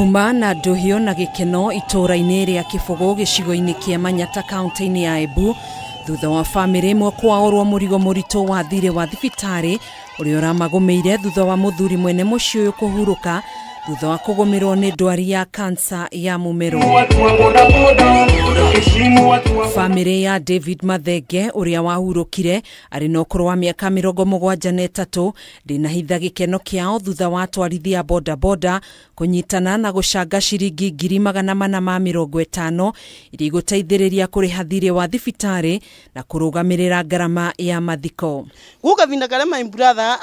kuma na nduhio na gikeno itura-ini gä cigo-inä kä a manyata kauntä ini ya embu thutha wa bamĩrĩ må rigo må ritå wa thirä wa ramagå mä ire thutha wa thuri mwene kå hurå ka thutha wa kũgũmĩrwo nĩ ndwari ya kansa ya mũmero bamĩrĩ ya david mathenge ũrĩa wahurũkire arĩ na ũkũrũ wa mĩaka mĩrongo mũgwanja na ĩtatũ ndĩnahitha gĩkeno kĩao thutha wa twarithi boda bodaboda kũnyitana na gũcanga ciringi ngiri magana mana ma mĩrongo ĩtano iria igũteithĩrĩria kũrĩha thirĩ wa thibitarĩ na kũrũgamĩrĩra ngarama ya mathiko gukavinda karia maimburatha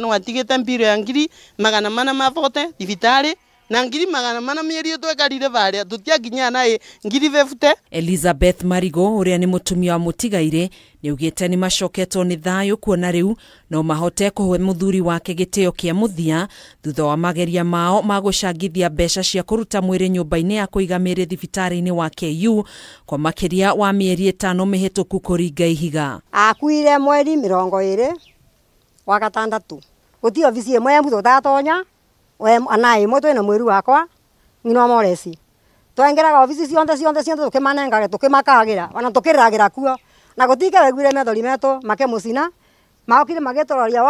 no atigĩte mbiro ya ngiri magana mana mabote thibitarĩ thibitari na ngiri magana mana mĩeri twekarire varia tũtiakinya naĩ ngiri vefute elizabeth marigo uria ni mũtumia wa mutigaire ni nĩaugĩte ni macoketwo ni thayo kuona riu no mahote kũhe muthuri wake gĩtĩo kia muthia thutha wa mageria mao ma gũcangithia mbeca cia kuruta mwĩrĩ nyumba ine ya kũiga mĩĩrĩ thibitarĩ-inĩ wa KU kwa makeria wa mĩeri ĩtano mĩhĩtũku kũringa ihiga akuire mweri mirongo ire wa gatandatũ gũtirĩ ofisi ĩmwe yambuthũ tatonya we ana imwe twina mwiri wakwa ng'ino moreci twengeraga obici cionthe cionthe cionthe tukimanengage tukimakagira ona tukiriragira kuo na gutike weguire methori metu makimucina maokire magitororia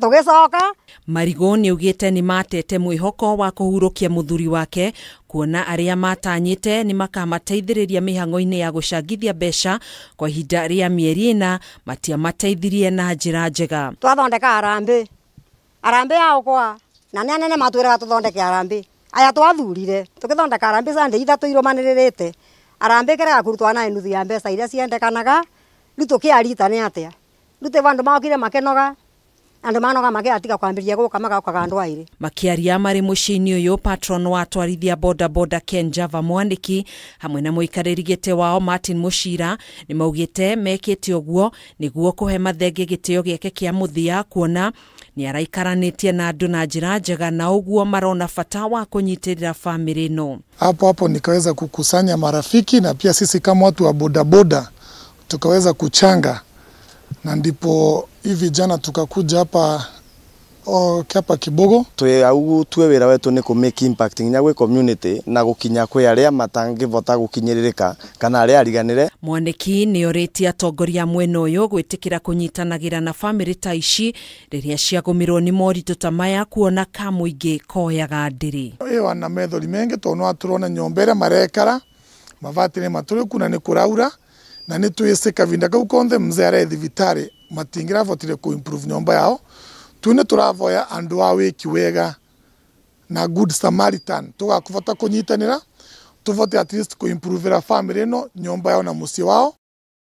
tugicoka marigo nä augite nä matete mwihoko wa kuhurukia muthuri wake kuona aria matanyite nä makamateithĩrĩria mĩhang'o-inĩ ya gũcangithia mbeca kwa ihinda rĩa mĩeri ĩna matiamateithirie na njĩra njega twathondeka arambĩ arambĩ na ne anene matwira raga tå thondeke aya twathurire tå gä thondeka arambä candä ithatå irå rä te arambä kerega kå rutwo nuthu ya mbeca iria ciendekanaga rä tå kä arita nä atä a rä tä maokire makenoga andu manoga makä atiga kwambiria guka gå ka magaokaga andå airä makäaria marä må ciä patron wa boda boda ken java mwandä hamwe na må ikarä wao martin mushira cira nä maugä te mekä te mathenge gä tä o gä ake kuona nĩ araikaranĩtie na andå na ra njega na guo marona bata wa kũnyitĩrĩra no ĩno. Hapo hapo nikaweza kukusanya marafiki na pia sisi kama watu wa bodaboda tukaweza kuchanga, na ndipo hivi jana tukakuja hapa o oh, kiapa kibogo twe au twe wira wetu ni ku make impact nya gwe community na gukinya kwi aria vota gukinyiririka kana aria ariganire mwaniki ni oreti atongoria mwena uyu gwitikira kunyitanagira na family ta ici riria ciagumirwo ni mori tutamaya kuona ka muingi koyaga ndiri iyo ana methori mengi tondu aturona nyombere marekara mavati mabatire maturiku kuna ni kuraura na ni twisi kavinda kau konthe mzee matingira thibitarĩ ku improve nyomba yao twine turavoya andu wa wiki wega na good samaritan tugakuvota kunyitanira tuvote at least kuimprovera family ino nyomba yao na musi wao